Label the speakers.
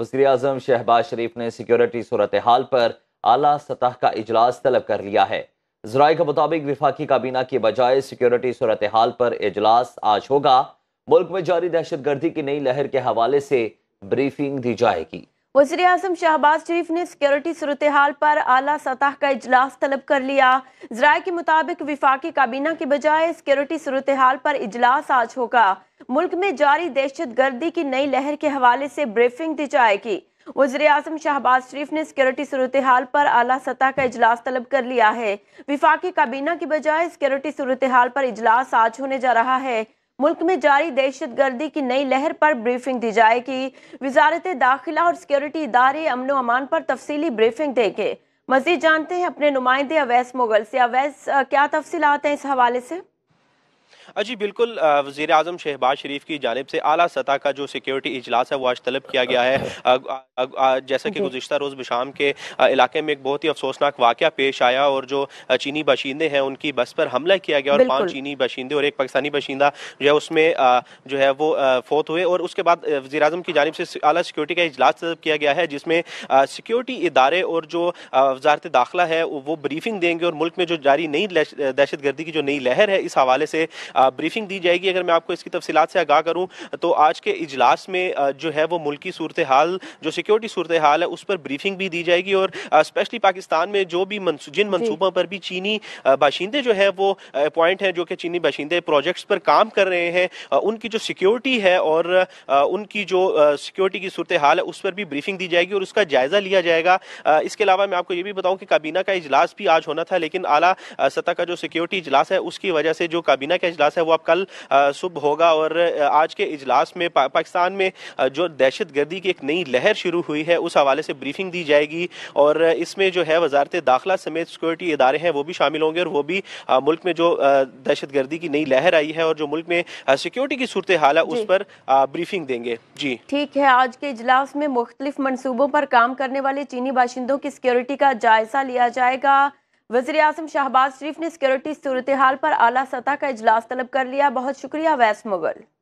Speaker 1: वजी अजम शहबाज शरीफ ने सिक्योरिटी सूरत हाल पर अला सतह का इजलास तलब कर लिया है जराये के मुताबिक विफाकी काबीना की बजाय सिक्योरिटी सूरत हाल पर इजलास आज होगा मुल्क में जारी दहशत गर्दी की नई लहर के हवाले से ब्रीफिंग दी
Speaker 2: जाएगी वजी अजम शहबाज शरीफ ने सिक्योरिटी सूरत हाल पर अला सतह का इजलास तलब कर लिया जराये के मुताबिक विफाकी काबीना की बजाय सिक्योरिटी सूरत हाल पर इजलास आज होगा मुल्क में जारी दहशत गर्दी की नई लहर के हवाले से ब्रीफिंग दी जाएगी वजर अजम शहबाज शरीफ ने सिक्योरिटी सूरत हाल पर अला सतह का इजलास तलब कर लिया है विफाकी काबीना की बजाय सिक्योरिटी सूरत हाल पर इजलास आज होने जा रहा है मुल्क में जारी दहशत गर्दी की नई लहर पर ब्रीफिंग दी जाएगी वजारत दाखिला और सिक्योरिटी इदारे अमन अमान पर तफसली ब्रीफिंग देंगे मजीद जानते हैं अपने नुमाइंदे अवैस मुगल से अवैस क्या तफसीत हैं इस हवाले से
Speaker 1: जी बिल्कुल वजीर अजम शहबाज शरीफ की जानब से अला सतह का जो सिक्योरिटी इजलास है वो आज तलब किया गया है जैसा कि गुजशत रोज़ बिशाम के इलाके में एक बहुत ही अफसोसनाक वाक़ पेश आया और जो चीनी बाशिंदे हैं उनकी बस पर हमला किया गया और पाँच चीनी बाशिंदे और एक पाकिस्तानी बाशिंदा जो है उसमें जो है वो फोत हुए और उसके बाद वजी अजम की जानब से अला सिक्योरिटी का इजलास तलब किया गया है जिसमें सिक्योरिटी इदारे और जो वजारत दाखिला है वो ब्रीफिंग देंगे और मुल्क में जो जारी नई दहशत गर्दी की जो नई लहर है इस हवाले से ब्रीफिंग दी जाएगी अगर मैं आपको इसकी तफसीत से आगाह करूँ तो आज के इजलास में जो है वो मुल्की सूरत हाल जो सिक्योरिटी सूरत हाल है उस पर ब्रीफिंग भी दी जाएगी और स्पेशली पाकिस्तान में जो भी जिन मनसूबों पर भी चीनी बाशिंदे जो है वो अपॉइंट हैं जो कि चीनी बाशिंदे प्रोजेक्ट्स पर काम कर रहे हैं उनकी जो सिक्योरिटी है और उनकी जो सिक्योरिटी की सूरत हाल है उस पर भी ब्रीफिंग दी जाएगी और उसका जायजा लिया जाएगा इसके अलावा मैं आपको ये भी बताऊँ कि काबीना का इजलास भी आज होना था लेकिन आला सतह का जो सिक्योरिटी इजलास है उसकी वजह से जो काबीना का इजलास है वो अब कल सुबह होगा और आज के इजलास में पा, पाकिस्तान में जो दहशत गर्दी की एक नई लहर शुरू हुई है उस हवाले से ब्रीफिंग दी जाएगी और इसमें जो है वजारत दाखिला समेत सिक्योरिटी इदारे हैं वो भी शामिल होंगे और वो भी मुल्क में जो दहशत गर्दी की नई लहर आई है और जो मुल्क में सिक्योरिटी की सूरत हाल है उस पर ब्रीफिंग देंगे जी
Speaker 2: ठीक है आज के इजलास में मुख्तलिफ मनसूबों पर काम करने वाले चीनी बाशिंदों की सिक्योरिटी का जायजा लिया जाएगा वजी अजम शाहबाज शरीफ ने सिक्योरिटी सूरत हाल पर आला सतह का इजलास तलब कर लिया बहुत शुक्रिया वैस मुगल